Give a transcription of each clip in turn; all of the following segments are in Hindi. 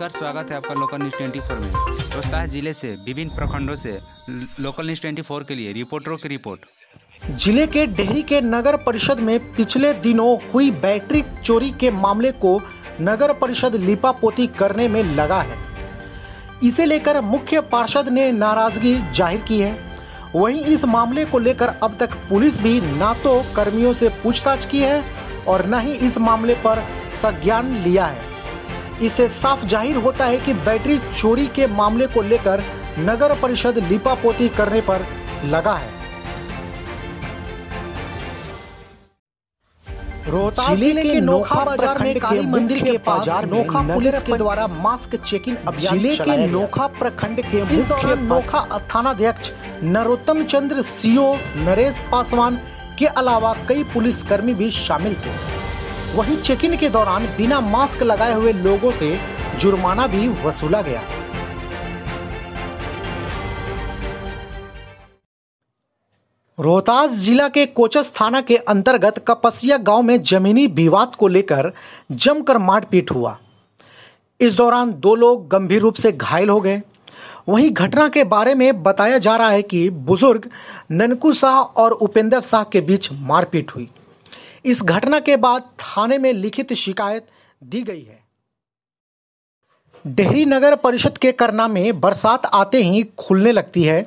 नमस्कार स्वागत है आपका लोकल न्यूज़ ट्वेंटी फोर में रोहतास जिले से विभिन्न प्रखंडों से लोकल न्यूज़ ट्वेंटी फोर के लिए रिपोर्टरों की रिपोर्ट जिले के डेहरी के नगर परिषद में पिछले दिनों हुई बैटरी चोरी के मामले को नगर परिषद लिपापोती करने में लगा है इसे लेकर मुख्य पार्षद ने नाराजगी जाहिर की है वहीं इस मामले को लेकर अब तक पुलिस भी ना तो कर्मियों से पूछताछ की है और न ही इस मामले पर संज्ञान लिया है इससे साफ जाहिर होता है कि बैटरी चोरी के मामले को लेकर नगर परिषद लिपापोती करने पर लगा है रोहतास जिले के नोखा बाजार में काली मंदिर के पास नोखा पुलिस के द्वारा मास्क चेकिंग अभियान जिले के नोखा प्रखंड के मुख्य नोखा थानाध्यक्ष नरोत्तम चंद्र सीओ नरेश पासवान के अलावा कई पुलिस कर्मी भी शामिल थे वहीं चेक इन के दौरान बिना मास्क लगाए हुए लोगों से जुर्माना भी वसूला गया रोहतास जिला के कोचस थाना के अंतर्गत कपसिया गांव में जमीनी विवाद को लेकर जमकर मारपीट हुआ इस दौरान दो लोग गंभीर रूप से घायल हो गए वहीं घटना के बारे में बताया जा रहा है कि बुजुर्ग ननकू शाह और उपेंद्र शाह के बीच मारपीट हुई इस घटना के बाद थाने में लिखित शिकायत दी गई है डेहरी नगर परिषद के करना में बरसात आते ही खुलने लगती है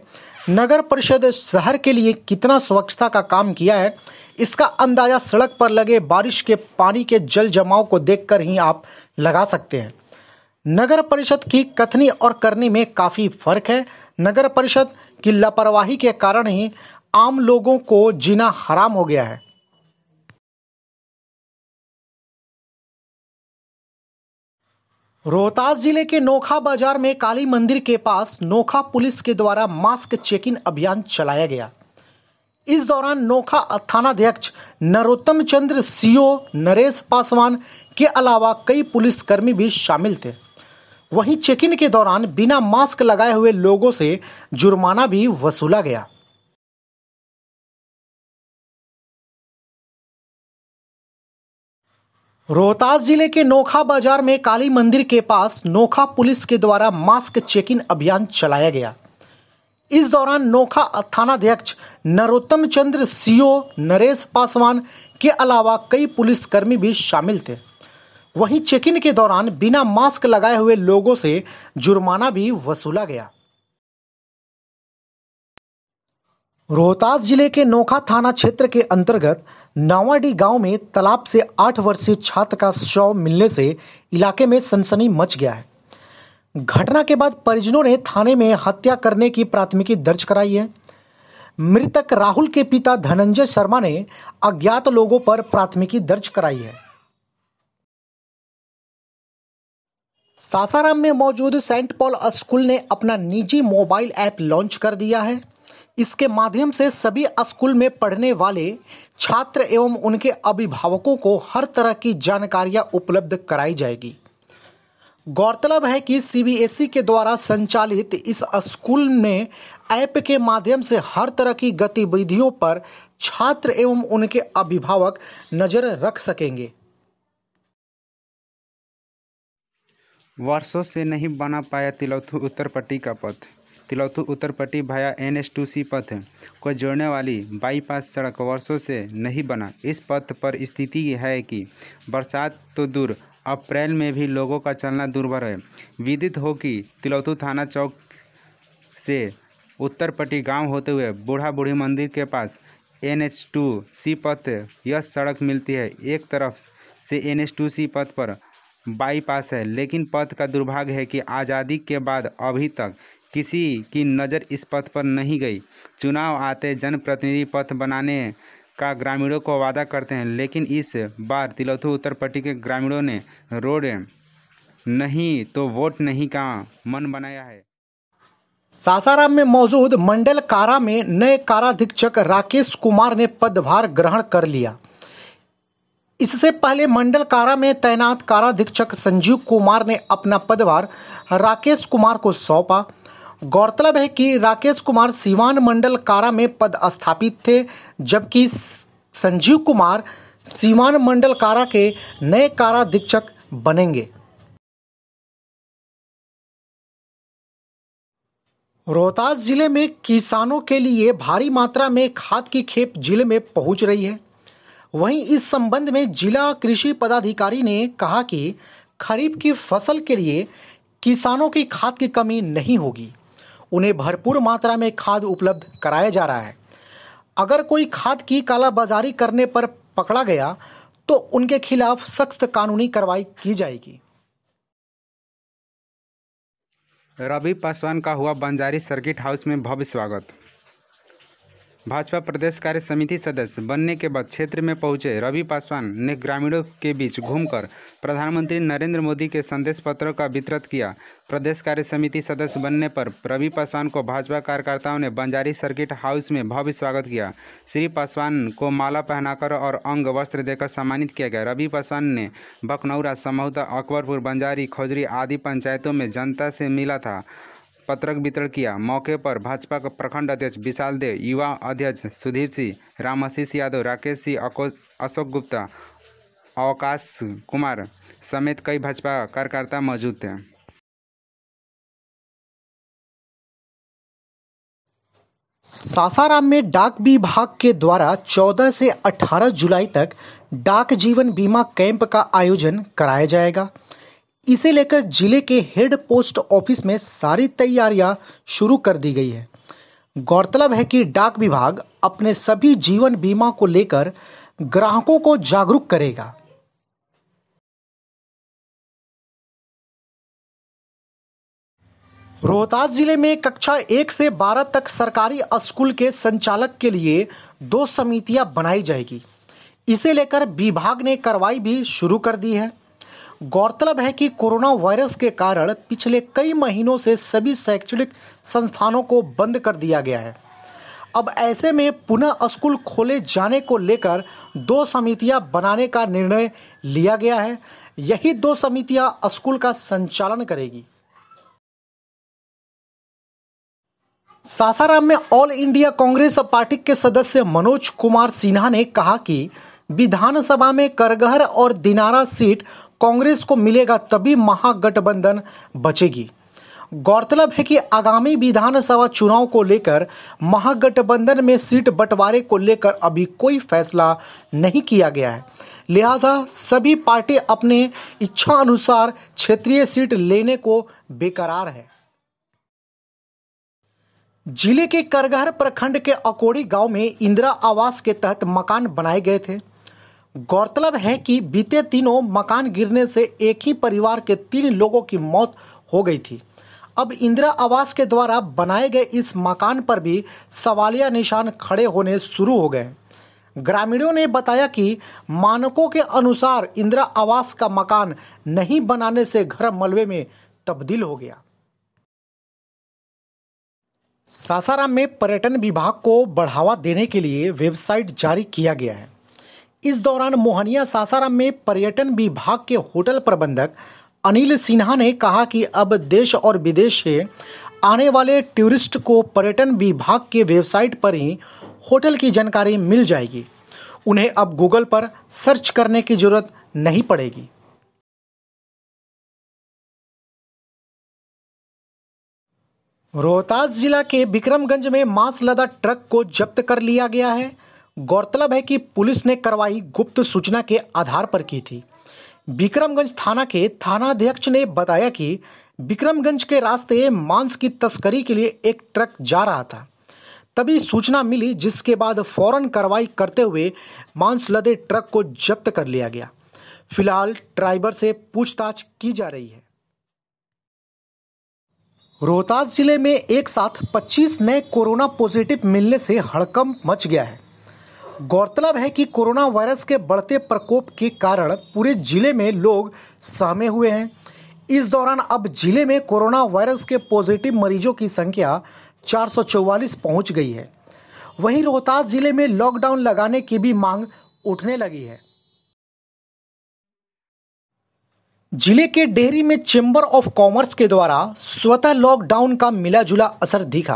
नगर परिषद शहर के लिए कितना स्वच्छता का काम किया है इसका अंदाजा सड़क पर लगे बारिश के पानी के जल जमाव को देखकर ही आप लगा सकते हैं नगर परिषद की कथनी और करनी में काफ़ी फर्क है नगर परिषद की लापरवाही के कारण ही आम लोगों को जीना हराम हो गया है रोहतास जिले के नोखा बाजार में काली मंदिर के पास नोखा पुलिस के द्वारा मास्क चेकिंग अभियान चलाया गया इस दौरान नोखा थानाध्यक्ष नरोत्तम चंद्र सीओ नरेश पासवान के अलावा कई पुलिसकर्मी भी शामिल थे वहीं चेकिंग के दौरान बिना मास्क लगाए हुए लोगों से जुर्माना भी वसूला गया रोहतास जिले के नोखा बाजार में काली मंदिर के पास नोखा पुलिस के द्वारा मास्क चेकिंग अभियान चलाया गया इस दौरान नोखा थानाध्यक्ष नरोत्तम चंद्र सीओ नरेश पासवान के अलावा कई पुलिसकर्मी भी शामिल थे वहीं चेकिंग के दौरान बिना मास्क लगाए हुए लोगों से जुर्माना भी वसूला गया रोहतास जिले के नोखा थाना क्षेत्र के अंतर्गत नावाडी गांव में तालाब से आठ वर्षीय छात्र का शव मिलने से इलाके में सनसनी मच गया है घटना के बाद परिजनों ने थाने में हत्या करने की प्राथमिकी दर्ज कराई है मृतक राहुल के पिता धनंजय शर्मा ने अज्ञात लोगों पर प्राथमिकी दर्ज कराई है सासाराम में मौजूद सेंट पॉल स्कूल ने अपना निजी मोबाइल ऐप लॉन्च कर दिया है इसके माध्यम से सभी स्कूल में पढ़ने वाले छात्र एवं उनके अभिभावकों को हर तरह की जानकारियां उपलब्ध कराई जाएगी गौरतलब है कि सीबीएसई के द्वारा संचालित इस स्कूल में ऐप के माध्यम से हर तरह की गतिविधियों पर छात्र एवं उनके अभिभावक नजर रख सकेंगे वर्षों से नहीं बना पाया तिलौथु उत्तर पट्टी का पथ उत्तर उत्तरपट्टी भाया एन एस टू सी पथ को जोड़ने वाली बाईपास सड़क वर्षों से नहीं बना इस पथ पर स्थिति है कि बरसात तो दूर अप्रैल में भी लोगों का चलना दुर्भर है विदित हो कि तिलौथु थाना चौक से उत्तरपट्टी गांव होते हुए बूढ़ा बूढ़ी मंदिर के पास एन एच टू सी पथ यह सड़क मिलती है एक तरफ से एन एच टू सी पथ पर बाईपास है लेकिन पथ का दुर्भाग्य है कि आज़ादी के बाद अभी तक किसी की नज़र इस पथ पर नहीं गई चुनाव आते जनप्रतिनिधि पथ बनाने का ग्रामीणों को वादा करते हैं लेकिन इस बार उत्तर उत्तरपट्टी के ग्रामीणों ने रोड नहीं तो वोट नहीं का मन बनाया है सासाराम में मौजूद मंडल कारा में नए काराधीक्षक राकेश कुमार ने पदभार ग्रहण कर लिया इससे पहले मंडल कारा में तैनात काराधीक्षक संजीव कुमार ने अपना पदभार राकेश कुमार को सौंपा गौरतलब है कि राकेश कुमार सिवान मंडल कारा में पदस्थापित थे जबकि संजीव कुमार सिवान मंडल कारा के नए काराधीक्षक बनेंगे रोहतास जिले में किसानों के लिए भारी मात्रा में खाद की खेप जिले में पहुंच रही है वहीं इस संबंध में जिला कृषि पदाधिकारी ने कहा कि खरीफ की फसल के लिए किसानों की खाद की कमी नहीं होगी उन्हें भरपूर मात्रा में खाद उपलब्ध कराया जा रहा है अगर कोई खाद की कालाबाजारी करने पर पकड़ा गया तो उनके खिलाफ सख्त कानूनी कार्रवाई की जाएगी रवि पासवान का हुआ बंजारी सर्किट हाउस में भव्य स्वागत भाजपा प्रदेश कार्य समिति सदस्य बनने के बाद क्षेत्र में पहुंचे रवि पासवान ने ग्रामीणों के बीच घूमकर प्रधानमंत्री नरेंद्र मोदी के संदेश पत्र का वितरित किया प्रदेश कार्य समिति सदस्य बनने पर रवि पासवान को भाजपा कार्यकर्ताओं ने बंजारी सर्किट हाउस में भव्य स्वागत किया श्री पासवान को माला पहनाकर और अंग वस्त्र देकर सम्मानित किया गया रवि पासवान ने बकनौरा समौता अकबरपुर बंजारी खजरी आदि पंचायतों में जनता से मिला था पत्रक वितरण किया मौके पर भाजपा के प्रखंड अध्यक्ष विशाल देव युवा अध्यक्ष सुधीर सिंह रामाशीष यादव राकेश सिंह अशोक गुप्ता अवकाश कुमार समेत कई भाजपा कार्यकर्ता मौजूद थे सासाराम में डाक विभाग के द्वारा 14 से 18 जुलाई तक डाक जीवन बीमा कैंप का आयोजन कराया जाएगा इसे लेकर जिले के हेड पोस्ट ऑफिस में सारी तैयारियां शुरू कर दी गई है गौरतलब है कि डाक विभाग अपने सभी जीवन बीमा को लेकर ग्राहकों को जागरूक करेगा रोहतास जिले में कक्षा एक से बारह तक सरकारी स्कूल के संचालक के लिए दो समितियां बनाई जाएगी इसे लेकर विभाग ने कार्रवाई भी शुरू कर दी है गौरतलब है कि कोरोना वायरस के कारण पिछले कई महीनों से सभी शैक्षणिक संस्थानों को बंद कर दिया गया है अब ऐसे में पुनः स्कूल खोले जाने को लेकर दो समितियां बनाने का निर्णय लिया गया है यही दो समितियां स्कूल का संचालन करेगी सासाराम में ऑल इंडिया कांग्रेस पार्टी के सदस्य मनोज कुमार सिन्हा ने कहा कि विधानसभा में करगहर और दिनारा सीट कांग्रेस को मिलेगा तभी महागठबंधन बचेगी गौरतलब है कि आगामी विधानसभा चुनाव को लेकर महागठबंधन में सीट बंटवारे को लेकर अभी कोई फैसला नहीं किया गया है लिहाजा सभी पार्टी अपने इच्छा अनुसार क्षेत्रीय सीट लेने को बेकरार है जिले के करगहर प्रखंड के अकोड़ी गांव में इंदिरा आवास के तहत मकान बनाए गए थे गौरतलब है कि बीते तीनों मकान गिरने से एक ही परिवार के तीन लोगों की मौत हो गई थी अब इंदिरा आवास के द्वारा बनाए गए इस मकान पर भी सवालिया निशान खड़े होने शुरू हो गए ग्रामीणों ने बताया कि मानकों के अनुसार इंदिरा आवास का मकान नहीं बनाने से घर मलबे में तब्दील हो गया सासाराम में पर्यटन विभाग को बढ़ावा देने के लिए वेबसाइट जारी किया गया है इस दौरान मोहनिया सासाराम में पर्यटन विभाग के होटल प्रबंधक अनिल सिन्हा ने कहा कि अब देश और विदेश से आने वाले टूरिस्ट को पर्यटन विभाग के वेबसाइट पर ही होटल की जानकारी मिल जाएगी उन्हें अब गूगल पर सर्च करने की ज़रूरत नहीं पड़ेगी रोहतास जिला के विक्रमगंज में मांस लदा ट्रक को जब्त कर लिया गया है गौरतलब है कि पुलिस ने कार्रवाई गुप्त सूचना के आधार पर की थी विक्रमगंज थाना के थानाध्यक्ष ने बताया कि विक्रमगंज के रास्ते मांस की तस्करी के लिए एक ट्रक जा रहा था तभी सूचना मिली जिसके बाद फौरन कार्रवाई करते हुए मांस लदे ट्रक को जब्त कर लिया गया फिलहाल ड्राइवर से पूछताछ की जा रही है रोहतास जिले में एक साथ 25 नए कोरोना पॉजिटिव मिलने से हड़कंप मच गया है गौरतलब है कि कोरोना वायरस के बढ़ते प्रकोप के कारण पूरे जिले में लोग सहमे हुए हैं इस दौरान अब जिले में कोरोना वायरस के पॉजिटिव मरीजों की संख्या चार पहुंच गई है वहीं रोहतास जिले में लॉकडाउन लगाने की भी मांग उठने लगी है जिले के डेहरी में चेंबर ऑफ कॉमर्स के द्वारा स्वतः लॉकडाउन का मिला जुला असर दिखा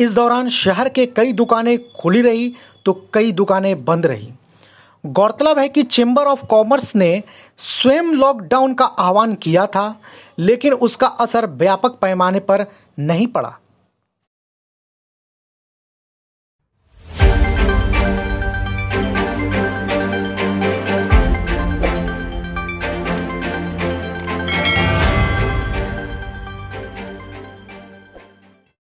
इस दौरान शहर के कई दुकानें खुली रही तो कई दुकानें बंद रही गौरतलब है कि चेंबर ऑफ कॉमर्स ने स्वयं लॉकडाउन का आह्वान किया था लेकिन उसका असर व्यापक पैमाने पर नहीं पड़ा